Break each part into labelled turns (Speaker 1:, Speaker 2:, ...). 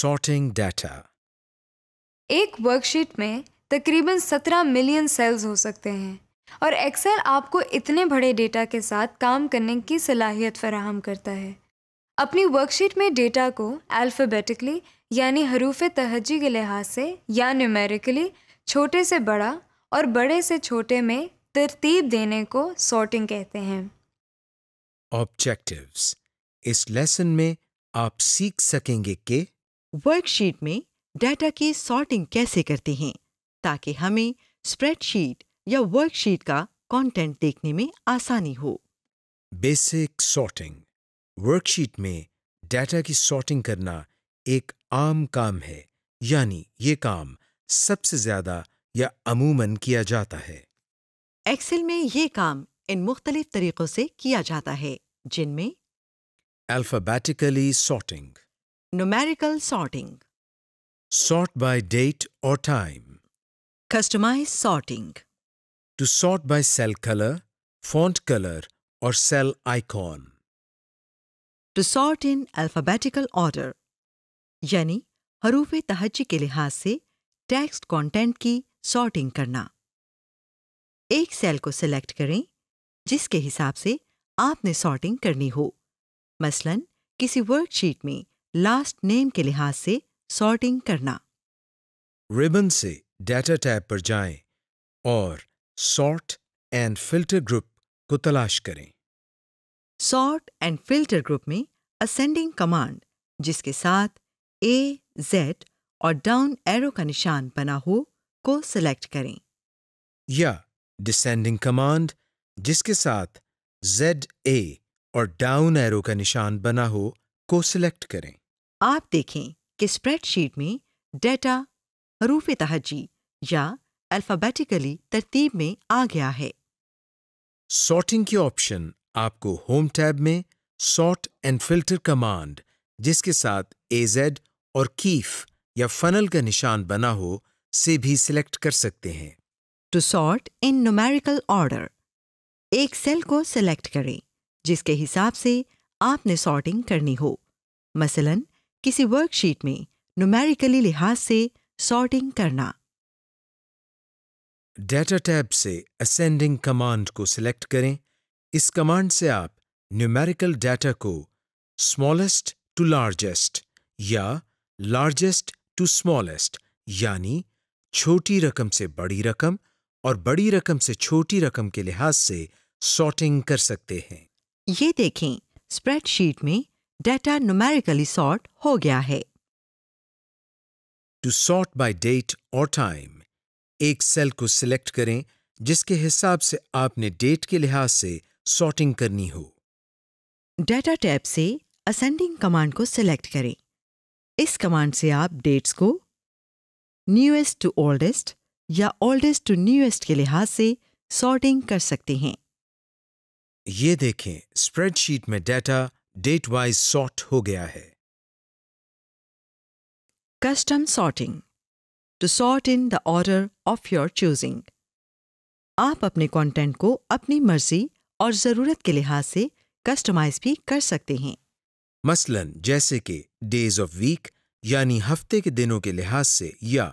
Speaker 1: Sorting data
Speaker 2: एक worksheet में तकरीबन 17 मिलियन सेल्स हो सकते हैं और एक्सेल आपको इतने बड़े डेटा के साथ काम करने की सलाहियत फराहम करता है अपनी वर्कशीट में डेटा को अल्फ़ाबेटिकली यानी हरूफ तहजी के लिहाज से या न्यूमेरिकली छोटे से बड़ा और बड़े से छोटे में तरतीब देने को सॉर्टिंग कहते हैं
Speaker 1: ऑब्जेक्टिव्स इस लेसन में आप सीख सकेंगे
Speaker 3: कि वर्कशीट में डाटा की सॉर्टिंग कैसे करते हैं ताकि हमें स्प्रेडशीट या वर्कशीट का कंटेंट देखने में आसानी हो
Speaker 1: बेसिक सॉर्टिंग वर्कशीट में डाटा की सॉर्टिंग करना एक आम काम है यानी ये काम सबसे ज्यादा या अमूमन किया जाता है
Speaker 3: एक्सेल में ये काम इन मुख्तलिफ तरीक़ों से किया जाता है जिनमें
Speaker 1: alphabetically sorting
Speaker 3: Numerical sorting.
Speaker 1: Sort by date or time. Customize sorting. To sort by cell color, font color or cell icon.
Speaker 3: To sort in alphabetical order. Yani, हरूफ tahajji ke लिहाज se text content ki sorting karna. Ek cell ko select karein jiske हिसाब se aapne sorting karni ho. Maslan, kisi worksheet mein last name के लिहाज से sorting करना
Speaker 1: ribbon से data tab पर जाएं और सॉर्ट एंड फिल्टर ग्रुप को तलाश करें
Speaker 3: सॉर्ट एंड फिल्टर ग्रुप में असेंडिंग कमांड जिसके साथ ए जेड और डाउन एरो का निशान बना हो को सिलेक्ट करें
Speaker 1: या डिसेंडिंग कमांड जिसके साथ जेड ए और डाउन एरो का निशान बना हो को सिलेक्ट करें
Speaker 3: आप देखें कि स्प्रेडशीट में डेटा हरूफ तहजी या अल्फ़ाबेटिकली तरतीब में आ गया है सॉर्टिंग की ऑप्शन
Speaker 1: आपको होम टैब में सॉर्ट एंड फिल्टर कमांड जिसके साथ एजेड और कीफ या फनल का निशान बना हो से भी सिलेक्ट कर सकते
Speaker 3: हैं to sort in numerical order एक सेल को सिलेक्ट करें जिसके हिसाब से आपने सॉर्टिंग करनी हो मसलन किसी वर्कशीट में न्यूमेरिकली लिहाज से सॉर्टिंग करना
Speaker 1: डेटा टैब से असेंडिंग कमांड को सिलेक्ट करें इस कमांड से आप न्यूमेरिकल डाटा को स्मॉलेस्ट टू लार्जेस्ट या लार्जेस्ट टू स्मॉलेस्ट यानी छोटी रकम से बड़ी रकम और बड़ी रकम से छोटी रकम के लिहाज से सॉर्टिंग कर सकते हैं
Speaker 3: ये देखें स्प्रेडशीट में डेटा न्यूमेरिकली सॉर्ट हो गया है
Speaker 1: टू सॉर्ट बाय डेट और टाइम एक सेल को सिलेक्ट करें जिसके हिसाब से आपने डेट के लिहाज से सॉर्टिंग
Speaker 3: करनी हो डेटा टैब से असेंडिंग कमांड को सिलेक्ट करें इस कमांड से आप डेट्स को न्यूएस्ट टू ओल्डेस्ट या ओल्डेस्ट टू न्यूएस्ट के लिहाज से सॉर्टिंग कर सकते हैं ये
Speaker 1: देखें स्प्रेडशीट में डेटा डेट वाइज सॉर्ट हो गया है
Speaker 3: custom sorting to sort in the order of your choosing आप अपने कंटेंट को अपनी मर्जी और ज़रूरत के लिहाज से कस्टमाइज भी कर सकते हैं
Speaker 1: मसलन जैसे कि डेज ऑफ वीक यानी हफ्ते के दिनों के लिहाज से या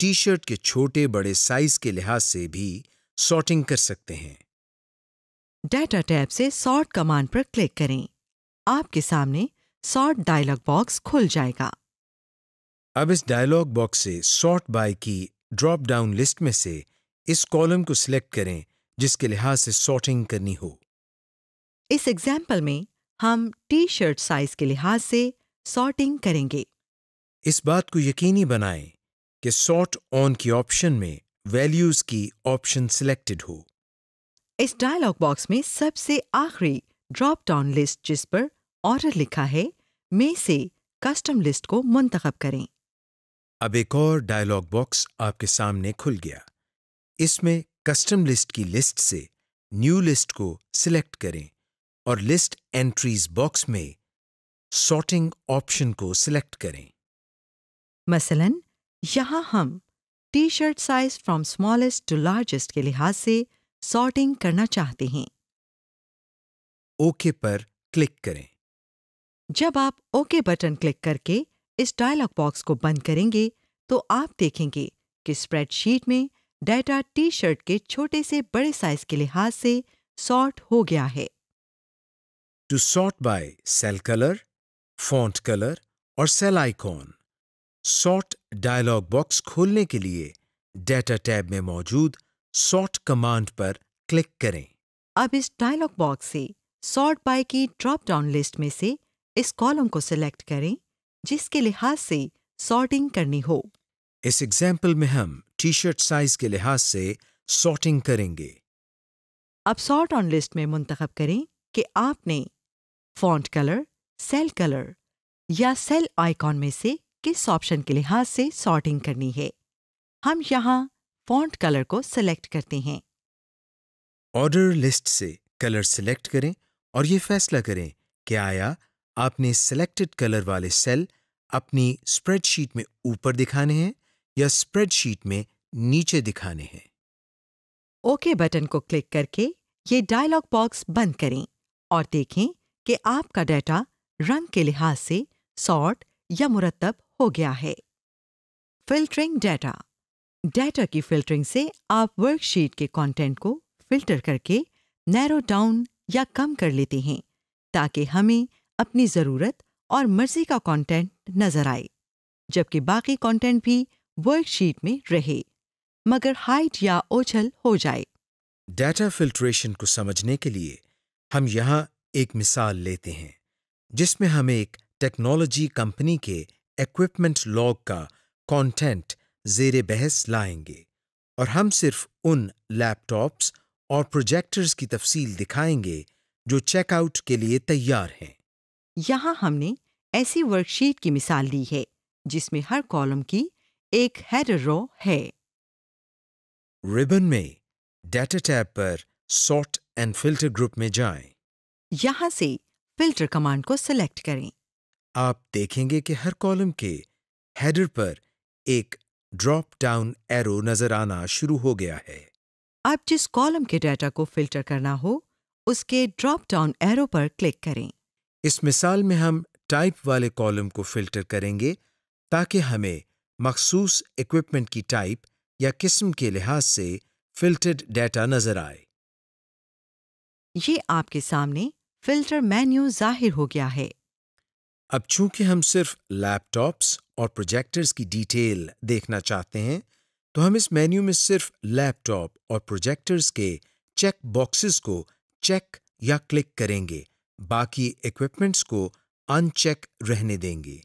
Speaker 1: टी शर्ट के छोटे बड़े साइज के लिहाज से भी सॉर्टिंग कर सकते हैं
Speaker 3: डाटा टैब से सॉर्ट कमांड पर क्लिक करें आपके सामने सॉर्ट डायलॉग बॉक्स खुल जाएगा
Speaker 1: अब इस डायलॉग बॉक्स से सॉर्ट बाय की ड्रॉप डाउन लिस्ट में से इस कॉलम को सिलेक्ट करें जिसके लिहाज से सॉर्टिंग करनी हो
Speaker 3: इस एग्जाम्पल में हम टी शर्ट साइज के लिहाज से सॉर्टिंग करेंगे
Speaker 1: इस बात को यकीनी बनाएं कि सॉर्ट ऑन की ऑप्शन में वैल्यूज की ऑप्शन सिलेक्टेड हो
Speaker 3: इस डायलॉग बॉक्स में सबसे आखिरी ड्रॉप डाउन लिस्ट जिस पर ऑर्डर लिखा है मे से कस्टम लिस्ट को मुंतखब करें
Speaker 1: अब एक और डायलॉग बॉक्स आपके सामने खुल गया इसमें कस्टम लिस्ट की लिस्ट से न्यू लिस्ट को सिलेक्ट करें और लिस्ट एंट्रीज बॉक्स में सॉर्टिंग ऑप्शन को सिलेक्ट
Speaker 3: करें मसलन यहां हम T shirt size from smallest to largest के लिहाज से सॉर्टिंग करना चाहते हैं ओके पर क्लिक करें जब आप ओके बटन क्लिक करके इस डायलॉग बॉक्स को बंद करेंगे तो आप देखेंगे कि स्प्रेडशीट में डाटा टी शर्ट के छोटे से बड़े साइज के लिहाज से सॉर्ट हो गया है
Speaker 1: to sort by cell colour font colour और cell icon sort dialog box खोलने के लिए डाटा टैब में मौजूद सॉर्ट कमांड पर क्लिक करें
Speaker 3: अब इस डायलॉग बॉक्स से सॉर्ट बाय की ड्रॉप डाउन लिस्ट में से इस कॉलम को सिलेक्ट करें जिसके लिहाज से सॉर्टिंग करनी हो
Speaker 1: इस एग्जाम्पल में हम टी शर्ट साइज के लिहाज से सॉर्टिंग करेंगे
Speaker 3: अब सॉर्ट ऑन लिस्ट में मुंतखब करें कि आपने फॉन्ट कलर सेल कलर या सेल आइकॉन में से किस ऑप्शन के लिहाज से सॉर्टिंग करनी है हम यहाँ फॉन्ट कलर को सिलेक्ट करते हैं
Speaker 1: ऑर्डर लिस्ट से कलर सिलेक्ट करें और ये फैसला करें कि आया आपने सिलेक्टेड कलर वाले सेल अपनी स्प्रेडशीट में ऊपर दिखाने हैं या स्प्रेडशीट में नीचे दिखाने
Speaker 3: हैं ओके okay बटन को क्लिक करके ये डायलॉग बॉक्स बंद करें और देखें कि आपका डाटा रंग के लिहाज से सॉर्ट या मुरतब हो गया है फिल्टरिंग डाटा डाटा की फिल्टरिंग से आप वर्कशीट के कंटेंट को फिल्टर करके नैरो डाउन या कम कर लेते हैं ताकि हमें अपनी ज़रूरत और मर्जी का कंटेंट नजर आए जबकि बाकी कंटेंट भी वर्कशीट में रहे मगर हाइट या ओछल हो जाए
Speaker 1: डाटा फिल्ट्रेशन को समझने के लिए हम यहाँ एक मिसाल लेते हैं जिसमें हम एक टेक्नोलॉजी कंपनी के इक्विपमेंट लॉग का कंटेंट जेर बहस लाएंगे और हम सिर्फ उन लैपटॉप्स और प्रोजेक्टर्स की तफसील दिखाएंगे
Speaker 3: जो चेकआउट के लिए तैयार हैं यहाँ हमने ऐसी वर्कशीट की मिसाल दी है जिसमें हर कॉलम की एक हेड रो है
Speaker 1: रिबन में डेटा टैब पर सॉर्ट एंड फिल्टर ग्रुप में जाएं। यहाँ से फिल्टर कमांड को सिलेक्ट करें आप देखेंगे कि हर कॉलम के हेडर पर एक ड्रॉप डाउन एरो नजर आना शुरू हो गया
Speaker 3: है अब जिस कॉलम के डाटा को फिल्टर करना हो उसके ड्रॉप डाउन एरो पर क्लिक करें
Speaker 1: इस मिसाल में हम टाइप वाले कॉलम को फिल्टर करेंगे ताकि हमें मखसूस इक्विपमेंट की टाइप या किस्म के लिहाज से फिल्टर्ड डेटा नजर आए
Speaker 3: ये आपके सामने फिल्टर मेन्यू जाहिर हो गया है
Speaker 1: अब चूंकि हम सिर्फ लैपटॉप्स और प्रोजेक्टर्स की डिटेल देखना चाहते हैं तो हम इस मेन्यू में सिर्फ लैपटॉप और प्रोजेक्टर्स के चेक बॉक्सेस को चेक या क्लिक
Speaker 3: करेंगे बाकी इक्विपमेंट्स को अनचेक रहने देंगे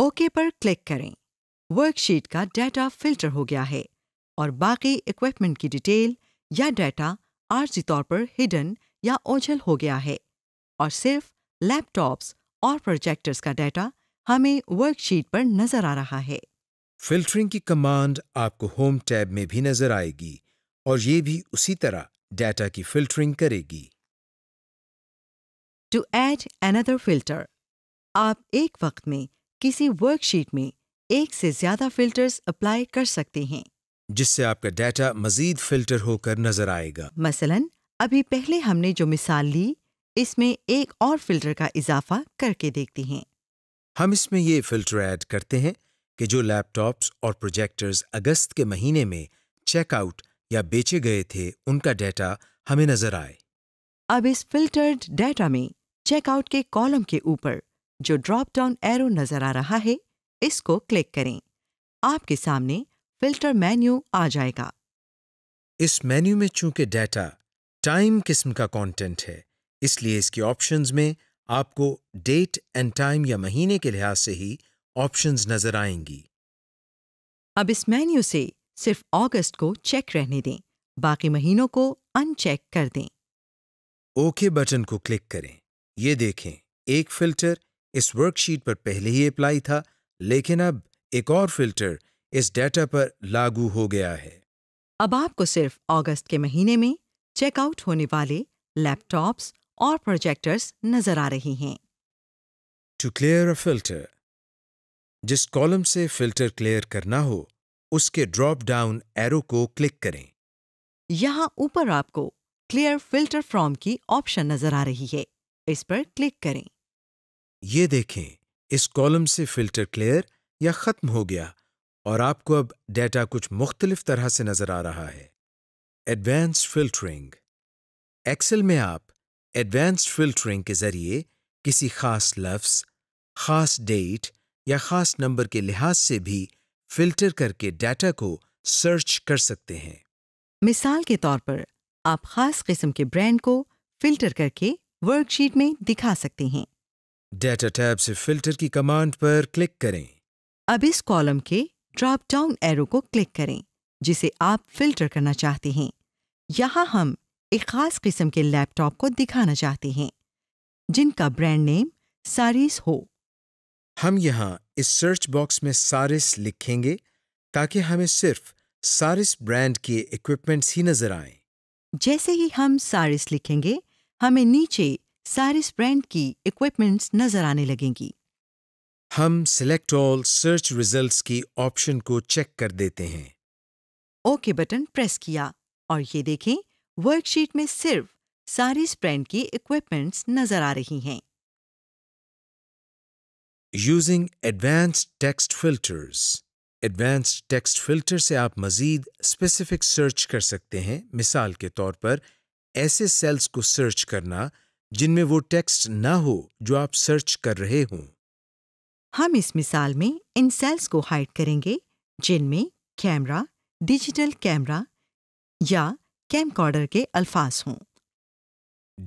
Speaker 3: ओके पर क्लिक करें वर्कशीट का डाटा फिल्टर हो गया है और बाकी इक्विपमेंट की डिटेल या डाटा आर्जी तौर पर हिडन या ओझल हो गया है और सिर्फ लैपटॉप्स और प्रोजेक्टर्स का डाटा हमें वर्कशीट पर नजर आ रहा है
Speaker 1: फिल्टरिंग की कमांड आपको होम टैब में भी नजर आएगी और ये भी उसी तरह डाटा की फिल्टरिंग करेगी
Speaker 3: टू एड एनदर फिल्टर आप एक वक्त में किसी वर्कशीट में एक से ज्यादा फिल्टर्स अप्लाई कर सकते हैं
Speaker 1: जिससे आपका डाटा मजीद फिल्टर होकर नजर आएगा
Speaker 3: मसलन अभी पहले हमने जो मिसाल ली इसमें एक और फिल्टर का इजाफा करके देखते हैं
Speaker 1: हम इसमें ये फिल्टर ऐड करते हैं कि जो लैपटॉप्स और प्रोजेक्टर्स अगस्त के महीने में चेकआउट या बेचे गए थे उनका डाटा हमें नजर आए
Speaker 3: अब इस फिल्टर्ड डाटा में चेकआउट के कॉलम के ऊपर जो ड्रॉप डाउन एरो नजर आ रहा है इसको क्लिक करें आपके सामने फिल्टर मेन्यू आ जाएगा
Speaker 1: इस मेन्यू में चूंकि डेटा टाइम किस्म का कंटेंट है इसलिए इसके ऑप्शंस में आपको डेट एंड टाइम या महीने के लिहाज से ही ऑप्शंस नजर आएंगी
Speaker 3: अब इस मेन्यू से सिर्फ अगस्त को चेक रहने दें बाकी महीनों को अनचेक कर दें
Speaker 1: ओके बटन को क्लिक करें ये देखें एक फिल्टर इस वर्कशीट पर पहले ही अप्लाई था लेकिन अब एक और फिल्टर इस डेटा पर लागू हो गया है
Speaker 3: अब आपको सिर्फ अगस्त के महीने में चेकआउट होने वाले लैपटॉप्स और प्रोजेक्टर्स नजर आ रही हैं
Speaker 1: टू क्लियर अ फिल्टर जिस कॉलम से फिल्टर क्लियर करना हो उसके ड्रॉप डाउन एरो को क्लिक
Speaker 3: करें यहाँ ऊपर आपको क्लियर फिल्टर फ्रॉम की ऑप्शन नजर आ रही है इस पर क्लिक करें ये देखें
Speaker 1: इस कॉलम से फिल्टर क्लियर या ख़त्म हो गया और आपको अब डेटा कुछ मुख्तलिफ तरह से नज़र आ रहा है एडवांस फिल्टरिंग एक्सेल में आप एडवांस्ड फिल्टरिंग के ज़रिए किसी ख़ास लफ्स ख़ास डेट या ख़ास नंबर के लिहाज से भी फिल्टर करके डाटा को सर्च कर सकते हैं
Speaker 3: मिसाल के तौर पर आप ख़ास किस्म के ब्रांड को फिल्टर करके वर्कशीट में दिखा सकते हैं
Speaker 1: डेटा टैब से फिल्टर की कमांड पर क्लिक करें
Speaker 3: अब इस कॉलम के ड्रॉप डाउन एरो को क्लिक करें जिसे आप फिल्टर करना चाहते हैं यहाँ हम एक खास किस्म के लैपटॉप को दिखाना चाहते हैं जिनका ब्रांड नेम सारिस हो हम यहाँ इस
Speaker 1: सर्च बॉक्स में सारिस लिखेंगे ताकि हमें सिर्फ सारिस ब्रांड के
Speaker 3: इक्विपमेंट्स ही नजर आए जैसे ही हम सारिस लिखेंगे हमें नीचे सारिस ब्रांड की इक्विपमेंट्स नजर आने लगेंगी
Speaker 1: हम सिलेक्ट ऑल सर्च रिजल्ट्स की ऑप्शन को चेक कर देते हैं
Speaker 3: ओके बटन प्रेस किया और ये देखें वर्कशीट में सिर्फ सारी ब्रांड की इक्विपमेंट्स नजर आ रही हैं
Speaker 1: using advanced text filters advanced text filter से आप मजीद स्पेसिफिक सर्च कर सकते हैं मिसाल के तौर पर ऐसे सेल्स को सर्च करना जिनमें वो टेक्स्ट ना हो जो आप सर्च कर रहे हों
Speaker 3: हम इस मिसाल में इन सेल्स को हाइड करेंगे जिनमें कैमरा डिजिटल कैमरा या कैमकॉर्डर के अल्फाज हों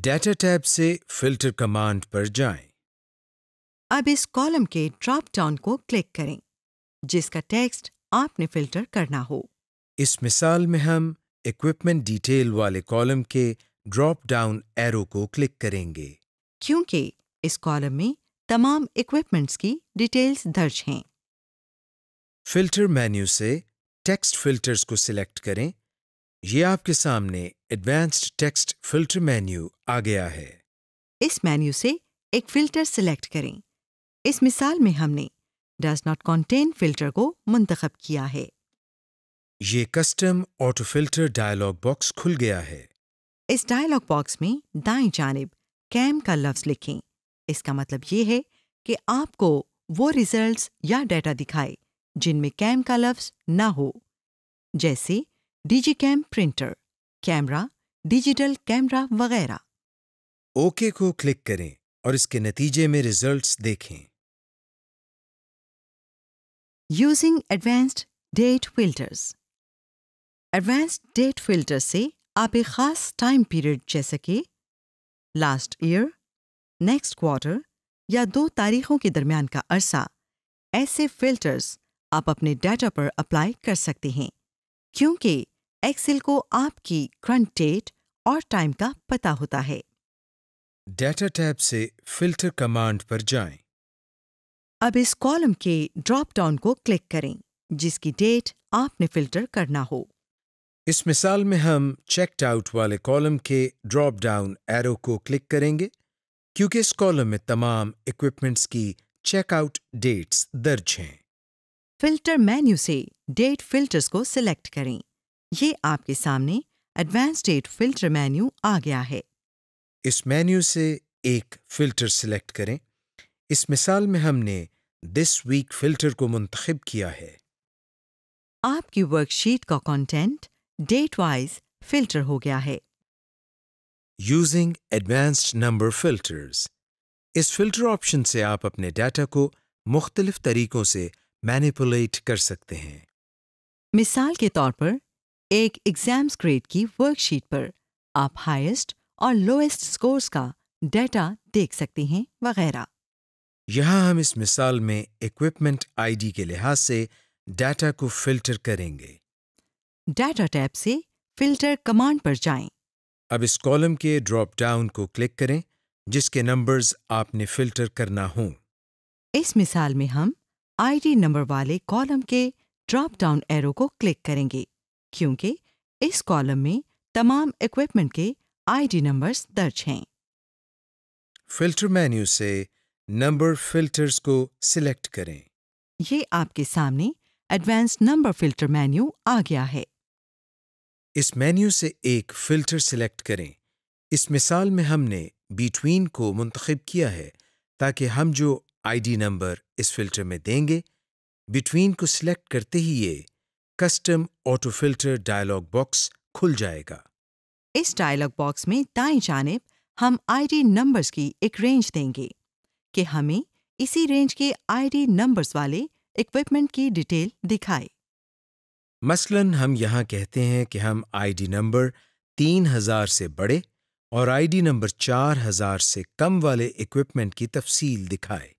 Speaker 1: डेटा टैब से फिल्टर कमांड पर जाएं।
Speaker 3: अब इस कॉलम के ड्रॉप डाउन को क्लिक करें जिसका टेक्स्ट आपने फिल्टर करना हो
Speaker 1: इस मिसाल में हम इक्विपमेंट डिटेल वाले कॉलम के ड्रॉप डाउन एरो को क्लिक करेंगे
Speaker 3: क्योंकि इस कॉलम में तमाम इक्विपमेंट्स की डिटेल्स दर्ज हैं
Speaker 1: फिल्टर मेन्यू से टेक्स्ट फिल्टर्स को सिलेक्ट करें ये आपके सामने एडवांस्ड टेक्स्ट फिल्टर मेन्यू आ गया है
Speaker 3: इस मेन्यू से एक फिल्टर सिलेक्ट करें इस मिसाल में हमने डज नॉट कॉन्टेन फिल्टर को मुंतखब किया है
Speaker 1: ये custom auto filter dialog box खुल गया है
Speaker 3: इस डायलॉग बॉक्स में दाएं जानब कैम का लफ्ज लिखें इसका मतलब ये है कि आपको वो रिजल्ट्स या डेटा दिखाए जिनमें कैम का लफ्ज ना हो जैसे digicam printer camera digital camera वगैरह ओके
Speaker 1: को क्लिक करें और इसके नतीजे में रिजल्ट्स देखें
Speaker 3: using advanced date filters advance date filter से आप एक ख़ास टाइम पीरियड जैसे कि लास्ट ईयर नेक्स्ट क्वार्टर या दो तारीखों के दरमियान का अरसा ऐसे फिल्टर्स आप अपने डाटा पर अप्लाई कर सकते हैं क्योंकि एक्सेल को आपकी करंट डेट और टाइम का पता होता है
Speaker 1: डेटा टैब से फिल्टर कमांड पर जाएं।
Speaker 3: अब इस कॉलम के ड्रॉप डाउन को क्लिक करें जिसकी डेट आपने फिल्टर करना हो इस
Speaker 1: मिसाल में हम चेकड आउट वाले कॉलम के ड्रॉप डाउन एरो को क्लिक करेंगे क्योंकि इस कॉलम में तमाम इक्विपमेंट्स की चेकआउट डेट्स दर्ज
Speaker 3: हैं फिल्टर मेन्यू से डेट फिल्टर्स को सिलेक्ट करें ये आपके सामने एडवांस डेट फिल्टर मेन्यू आ गया है इस मेन्यू से
Speaker 1: एक फिल्टर सिलेक्ट करें इस मिसाल में हमने दिस वीक फिल्टर को मुंतखब किया है
Speaker 3: आपकी वर्कशीट का कंटेंट डेट वाइज फिल्टर हो गया है
Speaker 1: यूजिंग एडवांस्ड नंबर फिल्टर्स इस फिल्टर ऑप्शन से आप अपने डाटा को मुख्तलिफ तरीकों से मैनिपुलेट कर सकते हैं
Speaker 3: मिसाल के तौर पर एक एग्जाम्स ग्रेड की वर्कशीट पर आप हाईएस्ट और लोएस्ट स्कोर्स का डाटा देख सकते हैं वगैरह
Speaker 1: यहाँ हम इस मिसाल में इक्विपमेंट आईडी के लिहाज से डाटा को फिल्टर करेंगे
Speaker 3: डाटा टैब से फिल्टर कमांड पर जाएं।
Speaker 1: अब इस कॉलम के ड्रॉप डाउन को क्लिक करें जिसके नंबर्स आपने फिल्टर करना हो
Speaker 3: इस मिसाल में हम आईडी नंबर वाले कॉलम के ड्रॉप डाउन एरो को क्लिक करेंगे क्योंकि इस कॉलम में तमाम इक्विपमेंट के आईडी नंबर्स दर्ज हैं
Speaker 1: फिल्टर मेन्यू से नंबर फिल्टर्स को सिलेक्ट करें
Speaker 3: ये आपके सामने एडवांस नंबर फिल्टर मेन्यू आ गया है
Speaker 1: इस मेन्यू से एक फ़िल्टर सिलेक्ट करें इस मिसाल में हमने बिटवीन को मंतखब किया है ताकि हम जो आईडी नंबर इस फ़िल्टर में देंगे बिटवीन को सिलेक्ट करते ही ये custom auto filter dialog box
Speaker 3: खुल जाएगा इस डायलॉग बॉक्स में दाएं जानब हम आईडी नंबर्स की एक रेंज देंगे कि हमें इसी रेंज के आईडी नंबर्स वाले इक्विपमेंट की डिटेल दिखाए
Speaker 1: मसलन हम यहाँ कहते हैं कि हम आईडी नंबर तीन हजार से बड़े और आईडी नंबर चार हजार से
Speaker 3: कम वाले इक्विपमेंट की तफसील दिखाए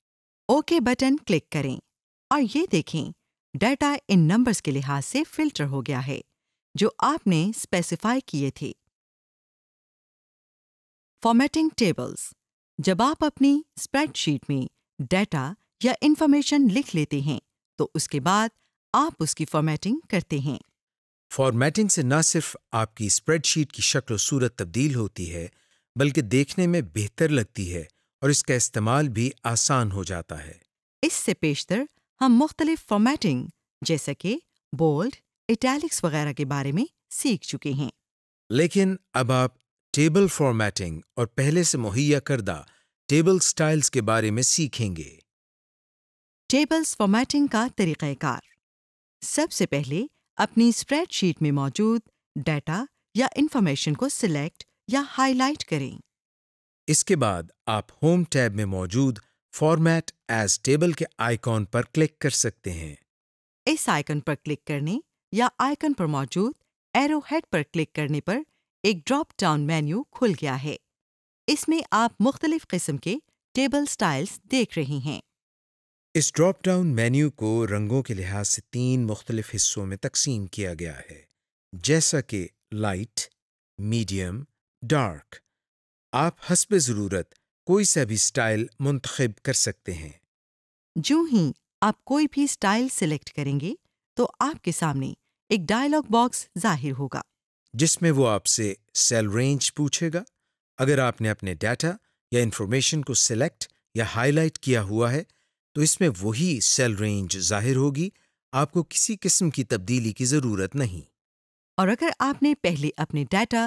Speaker 3: ओके बटन क्लिक करें और ये देखें डाटा इन नंबर्स के लिहाज से फिल्टर हो गया है जो आपने स्पेसिफाई किए थे फॉर्मेटिंग टेबल्स जब आप अपनी स्प्रेडशीट में डाटा या इन्फॉर्मेशन लिख लेते हैं तो उसके बाद आप उसकी फॉर्मेटिंग करते हैं फॉर्मेटिंग से न
Speaker 1: सिर्फ आपकी स्प्रेडशीट की शक्ल सूरत तब्दील होती है बल्कि देखने में बेहतर लगती है और इसका इस्तेमाल भी आसान हो जाता है
Speaker 3: इससे पेशतर हम मुख्तलिफ फॉर्मेटिंग जैसे कि बोल्ड इटैलिक्स वगैरह के बारे में सीख चुके हैं
Speaker 1: लेकिन अब आप टेबल फॉर्मेटिंग और पहले से मुहैया करदा टेबल स्टाइल्स के बारे में सीखेंगे
Speaker 3: टेबल्स फॉर्मेटिंग का तरीक़ाकार सबसे पहले अपनी स्प्रेडशीट में मौजूद डाटा या इन्फॉर्मेशन को सिलेक्ट या हाईलाइट करें
Speaker 1: इसके बाद आप होम टैब में मौजूद फॉर्मेट एज टेबल के आइकॉन पर क्लिक कर सकते हैं
Speaker 3: इस आइकन पर क्लिक करने या आइकन पर मौजूद एरो हेड पर क्लिक करने पर एक ड्रॉप डाउन मेन्यू खुल गया है इसमें आप मुख्तलिफ किस्म के टेबल स्टाइल्स देख रहे हैं
Speaker 1: इस ड्रॉप डाउन मेन्यू को रंगों के लिहाज से तीन मुख्तलिफ हिस्सों में तकसीम किया गया है जैसा कि लाइट मीडियम डार्क आप हसब ज़रूरत कोई सा भी स्टाइल मुंतखब कर सकते हैं
Speaker 3: जो ही आप कोई भी स्टाइल सिलेक्ट करेंगे तो आपके सामने एक डायलॉग बॉक्स जाहिर होगा
Speaker 1: जिसमें वो आपसे सेल रेंज पूछेगा अगर आपने अपने डाटा या इन्फॉर्मेशन को सिलेक्ट या हाईलाइट किया हुआ है तो इसमें वही सेल रेंज जाहिर होगी आपको किसी किस्म की तब्दीली की ज़रूरत नहीं
Speaker 3: और अगर आपने पहले अपने डाटा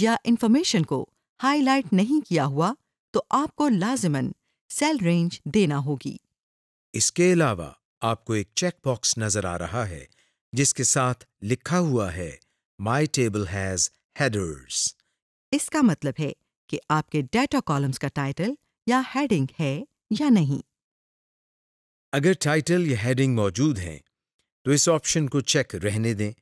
Speaker 3: या इंफॉर्मेशन को हाईलाइट नहीं किया हुआ तो आपको लाजमन सेल रेंज देना होगी
Speaker 1: इसके अलावा आपको एक चेक बॉक्स नजर आ रहा है जिसके साथ लिखा हुआ है माई टेबल हैज हेडर्स
Speaker 3: इसका मतलब है कि आपके डाटा कॉलम्स का टाइटल या हेडिंग है या नहीं
Speaker 1: अगर टाइटल या हेडिंग मौजूद हैं तो इस ऑप्शन को चेक रहने दें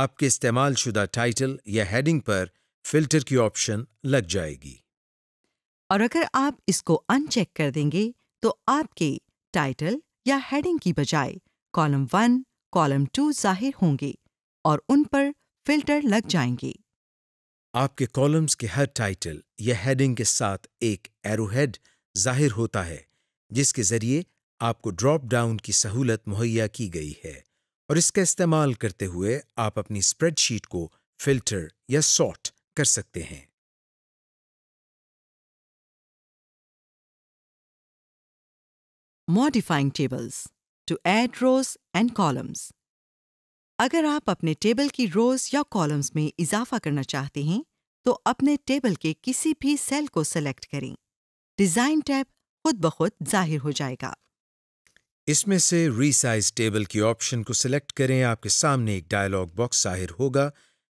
Speaker 1: आपके इस्तेमाल शुदा टाइटल या हेडिंग पर फिल्टर की ऑप्शन लग जाएगी
Speaker 3: और अगर आप इसको अनचेक कर देंगे तो आपके टाइटल या हेडिंग की बजाय कॉलम वन कॉलम टू जाहिर होंगे और उन पर फिल्टर लग जाएंगे
Speaker 1: आपके कॉलम्स के हर टाइटल या हेडिंग के साथ एक एरोहेड जाहिर होता है जिसके जरिए आपको ड्रॉप डाउन की सहूलत मुहैया की गई है और इसका इस्तेमाल करते हुए आप अपनी स्प्रेडशीट को फिल्टर
Speaker 3: या सॉर्ट कर सकते हैं modifying tables to add rows and columns अगर आप अपने टेबल की रोज या कॉलम्स में इजाफा करना चाहते हैं तो अपने टेबल के किसी भी सेल को सेलेक्ट करें डिज़ाइन टैब खुद ब खुद जाहिर हो जाएगा
Speaker 1: इसमें से रीसाइज टेबल की ऑप्शन को सिलेक्ट करें आपके सामने एक डायलॉग बॉक्स जाहिर होगा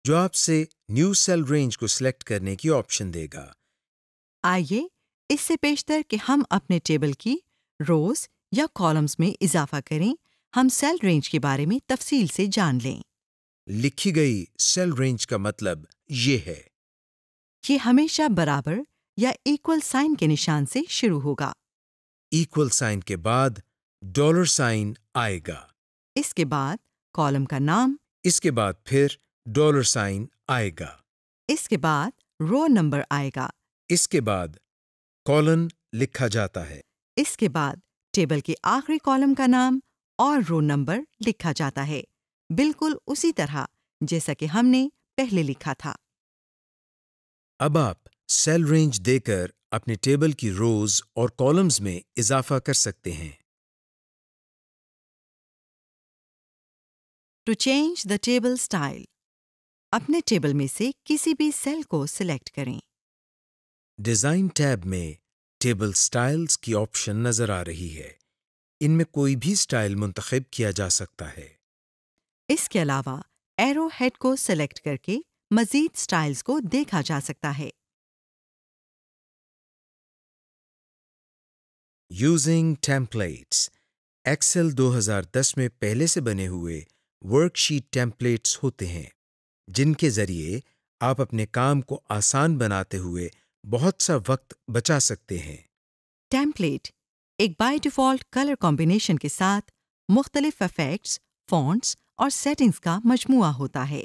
Speaker 1: जो आपसे न्यू सेल रेंज को सिलेक्ट करने की ऑप्शन देगा
Speaker 3: आइए इससे पेशतर कि हम अपने टेबल की रोज या कॉलम्स में इजाफा करें हम सेल रेंज के बारे में तफसील से जान लें लिखी गई सेल रेंज का मतलब ये है कि हमेशा बराबर या इक्वल साइन के निशान से शुरू होगा
Speaker 1: इक्वल साइन के बाद डॉलर साइन आएगा
Speaker 3: इसके बाद कॉलम का नाम इसके बाद फिर डॉलर साइन आएगा इसके बाद रो नंबर आएगा इसके बाद कॉलन लिखा जाता है इसके बाद टेबल के आखिरी कॉलम का नाम और रो नंबर लिखा जाता है बिल्कुल उसी तरह जैसा कि हमने पहले लिखा था
Speaker 1: अब आप सेल रेंज देकर अपने टेबल की रोज और कॉलम्स में इजाफा कर सकते हैं
Speaker 3: to change the table style अपने टेबल में से किसी भी सेल को सिलेक्ट करें
Speaker 1: डिजाइन टैब में टेबल स्टाइल्स की ऑप्शन नजर आ रही है इनमें कोई भी स्टाइल मुंतखब किया जा सकता है
Speaker 3: इसके अलावा एरो हेड को सिलेक्ट करके मजीद स्टाइल्स को देखा जा सकता है
Speaker 1: यूजिंग टेम्पलेट्स एक्सेल 2010 में पहले से बने हुए वर्कशीट टेम्पलेट्स होते हैं जिनके ज़रिए आप अपने काम को आसान बनाते हुए बहुत सा वक्त बचा सकते हैं
Speaker 3: टेम्पलेट एक बाय डिफ़ॉल्ट कलर कॉम्बिनेशन के साथ मुख्तलिफ इफेक्ट्स फॉन्ट्स और सेटिंग्स का मजमू होता है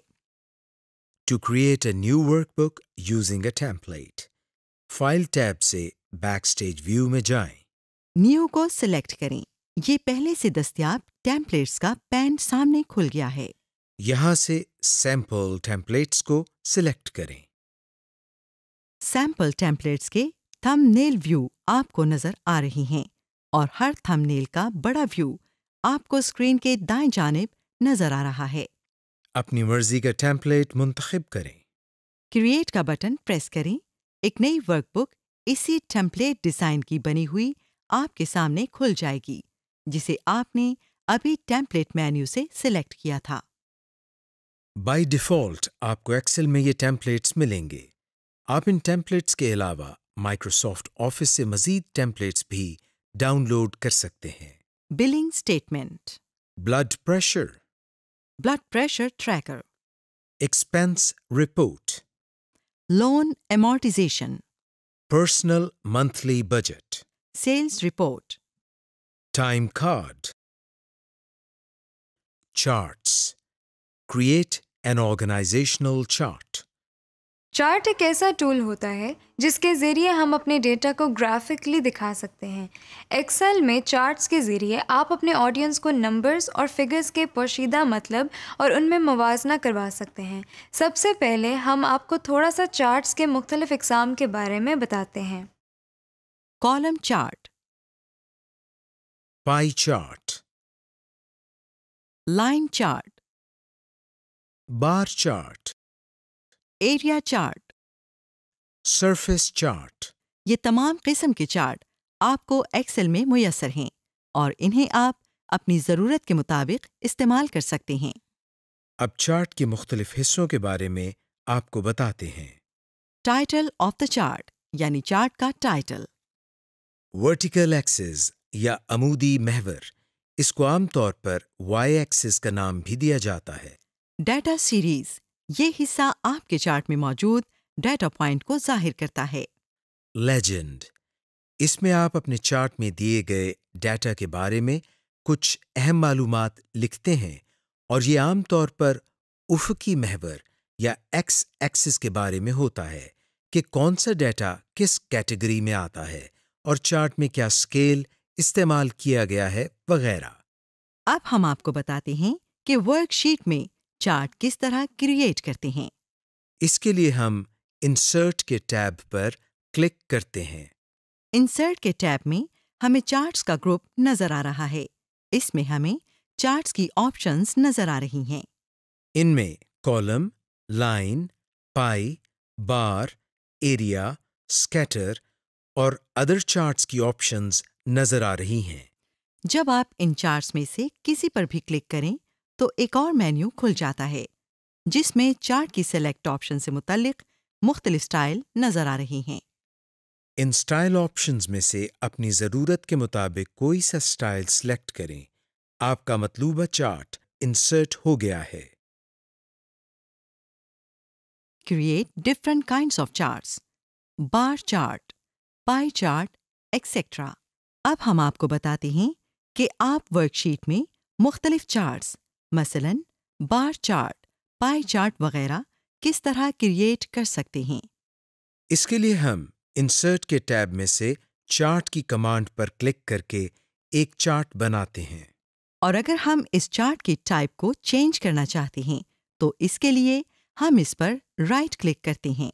Speaker 2: to
Speaker 1: create a new workbook using a template file tab से बैक स्टेज व्यू में जाएं।
Speaker 3: न्यू को सिलेक्ट करें ये पहले से दस्तियाब टेम्पलेट्स का पैन सामने खुल गया है
Speaker 1: यहाँ से सैंपल टेम्पलेट्स को
Speaker 3: सिलेक्ट करें सैंपल टेम्पलेट्स के थंबनेल व्यू आपको नजर आ रही हैं और हर थंबनेल का बड़ा व्यू आपको स्क्रीन के दाएं जानब नजर आ रहा है
Speaker 1: अपनी मर्जी का टेम्पलेट मुंतखब करें
Speaker 3: क्रिएट का बटन प्रेस करें एक नई वर्कबुक इसी टेम्पलेट डिजाइन की बनी हुई आपके सामने खुल जाएगी जिसे आपने अभी टेम्पलेट मेन्यू से सिलेक्ट किया था
Speaker 1: बाय डिफ़ॉल्ट आपको एक्सेल में ये टेम्पलेट्स मिलेंगे आप इन टेम्पलेट्स के अलावा माइक्रोसॉफ्ट ऑफिस से मजीद टेम्पलेट्स भी डाउनलोड कर सकते हैं
Speaker 3: billing statement
Speaker 1: blood pressure blood pressure tracker expense report
Speaker 3: loan amortisation
Speaker 1: personal monthly budget
Speaker 3: sales report
Speaker 1: Time card. Charts. Create an organizational chart.
Speaker 2: Chart एक ऐसा टूल होता है जिसके ज़रिए हम अपने डेटा को ग्राफिकली दिखा सकते हैं एक्सेल में चार्ट्स के ज़रिए आप अपने ऑडियंस को नंबर्स और फिगर्स के पोशीदा मतलब और उनमें मुवजना करवा सकते हैं सबसे पहले हम आपको थोड़ा सा चार्ट्स के मुख्तलिफ इकसाम के बारे में बताते हैं column chart
Speaker 3: pie chart line chart bar chart area chart surface chart ये तमाम किस्म के चार्ट आपको एक्सेल में मुयसर हैं और इन्हें आप अपनी ज़रूरत के मुताबिक इस्तेमाल कर सकते हैं
Speaker 1: अब चार्ट के मुख्तलिफ हिस्सों के बारे में आपको बताते हैं
Speaker 3: टाइटल ऑफ द चार्ट यानी चार्ट का टाइटल
Speaker 1: वर्टिकल एक्सेस या अमूदी महवर इसको आमतौर पर वाई एक्सिस का नाम भी दिया जाता है
Speaker 3: डेटा सीरीज ये हिस्सा आपके चार्ट में मौजूद डाटा पॉइंट को जाहिर करता है
Speaker 1: लेजेंड इसमें आप अपने चार्ट में दिए गए डाटा के बारे में कुछ अहम मालूम लिखते हैं और ये आमतौर पर उफकी महवर या एक्स एक्सिस के बारे में होता है कि कौन सा डेटा किस कैटेगरी में आता है और चार्ट में क्या स्केल इस्तेमाल किया गया है वगैरह अब हम
Speaker 3: आपको बताते हैं कि वर्कशीट में चार्ट किस तरह क्रिएट करते हैं
Speaker 1: इसके लिए हम इंसर्ट के टैब पर क्लिक करते हैं
Speaker 3: इंसर्ट के टैब में हमें चार्ट्स का ग्रुप नजर आ रहा है इसमें हमें चार्ट्स की ऑप्शंस नजर आ रही हैं
Speaker 1: इनमें column line pie bar area scatter और अदर चार्ट्स की ऑप्शंस नजर आ रही हैं
Speaker 3: जब आप इन चार्ट्स में से किसी पर भी क्लिक करें तो एक और मेन्यू खुल जाता है जिसमें चार्ट की सेलेक्ट ऑप्शन से मुतलिक मुख्तलि स्टाइल नजर आ रही हैं
Speaker 1: इन स्टाइल ऑप्शंस में से अपनी ज़रूरत के मुताबिक कोई सा स्टाइल सेलेक्ट करें आपका मतलूबा
Speaker 3: चार्ट इंसर्ट हो गया है create different kind of chart bar chart pie chart etcetera अब हम आपको बताते हैं कि आप वर्कशीट में मुख्तलिफ चार्ट्स मसलन बार चार्ट पाई चार्ट वगैरह किस तरह क्रिएट कर सकते हैं
Speaker 1: इसके लिए हम इंसर्ट के टैब में से चार्ट की कमांड पर क्लिक करके एक चार्ट बनाते हैं
Speaker 3: और अगर हम इस चार्ट के टाइप को चेंज करना चाहते हैं तो इसके लिए हम इस पर राइट क्लिक करते हैं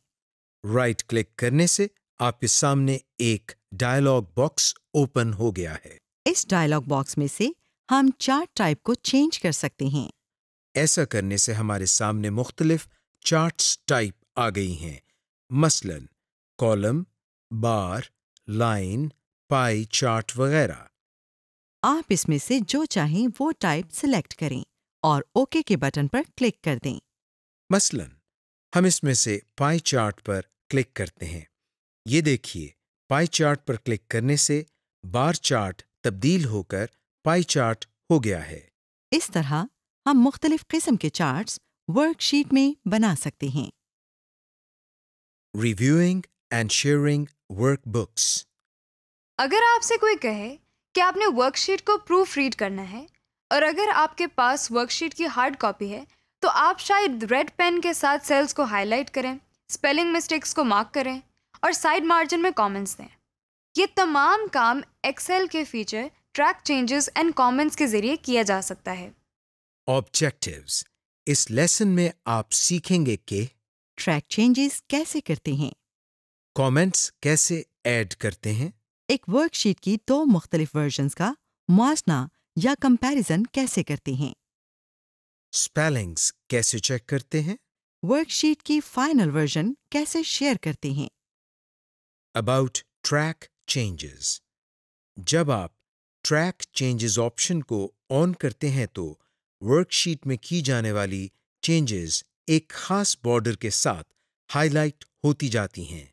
Speaker 1: राइट क्लिक करने से आपके सामने एक डायलॉग बॉक्स ओपन हो गया है इस डायलॉग बॉक्स में से हम चार्ट टाइप को चेंज कर सकते हैं ऐसा करने से हमारे सामने मुख्तलिफ चार्ट्स टाइप आ गई हैं मसलन column bar line
Speaker 3: pie chart वगैरह आप इसमें से जो चाहें वो टाइप सिलेक्ट करें और ओके के बटन पर क्लिक कर दें मसलन हम
Speaker 1: इसमें से पाई चार्ट पर क्लिक करते हैं ये देखिए पाई चार्ट पर क्लिक करने से बार चार्ट तब्दील होकर पाई चार्ट हो गया है
Speaker 3: इस तरह हम मुख्तलिफ किस्म के चार्ट्स वर्कशीट में बना सकते हैं
Speaker 1: रिव्यूइंग एंड शेयरिंग वर्कबुक्स
Speaker 2: अगर आपसे कोई कहे कि आपने वर्कशीट को प्रूफ रीड करना है और अगर आपके पास वर्कशीट की हार्ड कॉपी है तो आप शायद रेड पेन के साथ सेल्स को हाईलाइट करें स्पेलिंग मिस्टेक्स को मार्क करें और साइड मार्जिन में कमेंट्स दें ये तमाम काम एक्सेल के feature track changes and comments के जरिए किया जा सकता है
Speaker 1: ऑब्जेक्टिव्स इस लेसन में आप सीखेंगे कि
Speaker 3: ट्रैक चेंजेस कैसे करते हैं कमेंट्स कैसे ऐड करते हैं एक वर्कशीट की दो मुख्तलिफ वर्जन का मुआसना या कंपैरिजन कैसे करते हैं स्पेलिंग्स कैसे चेक करते हैं वर्कशीट की फाइनल वर्जन कैसे शेयर करते हैं अबाउट ट्रैक
Speaker 1: चेंजेस जब आप ट्रैक चेंजेस ऑप्शन को ऑन करते हैं तो वर्कशीट में की जाने वाली चेंजेस एक खास बॉर्डर के साथ
Speaker 3: हाईलाइट होती जाती हैं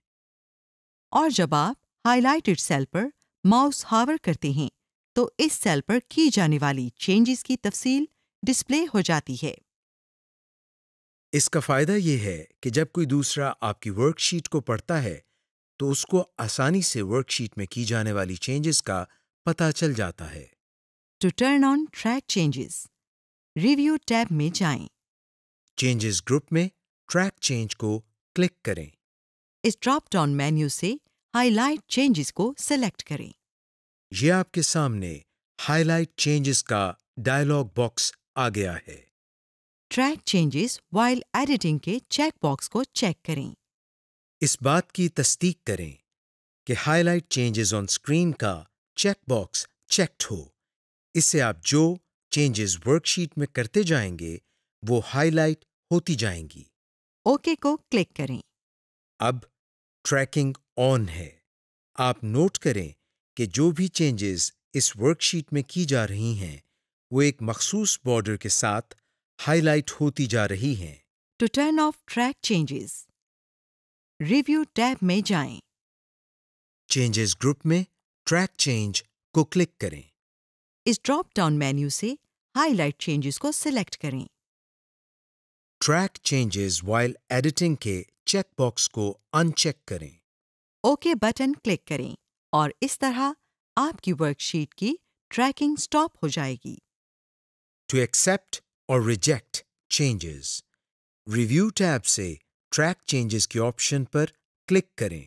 Speaker 3: और जब आप हाईलाइटेड सेल पर माउस हावर करते हैं तो इस सेल पर की जाने वाली चेंजेस की तफसील डिस्प्ले हो जाती है
Speaker 1: इसका फायदा यह है कि जब कोई दूसरा आपकी वर्कशीट को पढ़ता है तो उसको आसानी से वर्कशीट में की जाने वाली चेंजेस का पता चल जाता है to turn on track changes
Speaker 3: review tab में जाएं। चेंजेस ग्रुप में ट्रैक चेंज को क्लिक करें इस ड्रॉप डाउन मेन्यू से हाईलाइट चेंजेस को सिलेक्ट करें
Speaker 1: यह आपके सामने हाईलाइट चेंजेस का डायलॉग
Speaker 3: बॉक्स आ गया है ट्रैक चेंजेस वाइल एडिटिंग के चेक बॉक्स को चेक करें इस बात की तस्दीक करें कि हाईलाइट चेंजेस
Speaker 1: ऑन स्क्रीन का चेकबॉक्स चेक्ड हो इससे आप जो चेंजेस वर्कशीट में करते जाएंगे वो हाईलाइट होती जाएंगी ओके okay को क्लिक करें अब ट्रैकिंग ऑन है आप नोट करें कि जो भी चेंजेस इस वर्कशीट में की जा रही हैं वो एक मखसूस बॉर्डर के साथ हाईलाइट होती जा रही हैं
Speaker 3: to turn off track changes review tab में जाएं। चेंजेस ग्रुप में ट्रैक चेंज को क्लिक करें इस ड्रॉप डाउन मेन्यू से हाईलाइट चेंजेस को सिलेक्ट करें ट्रैक चेंजेस वाइल एडिटिंग के चेकबॉक्स को अनचेक करें ओके okay बटन क्लिक करें और इस तरह आपकी वर्कशीट की ट्रैकिंग स्टॉप हो जाएगी
Speaker 1: टू एक्सेप्ट और रिजेक्ट चेंजेस रिव्यू टैब से
Speaker 3: ट्रैक चेंजेस के ऑप्शन पर क्लिक करें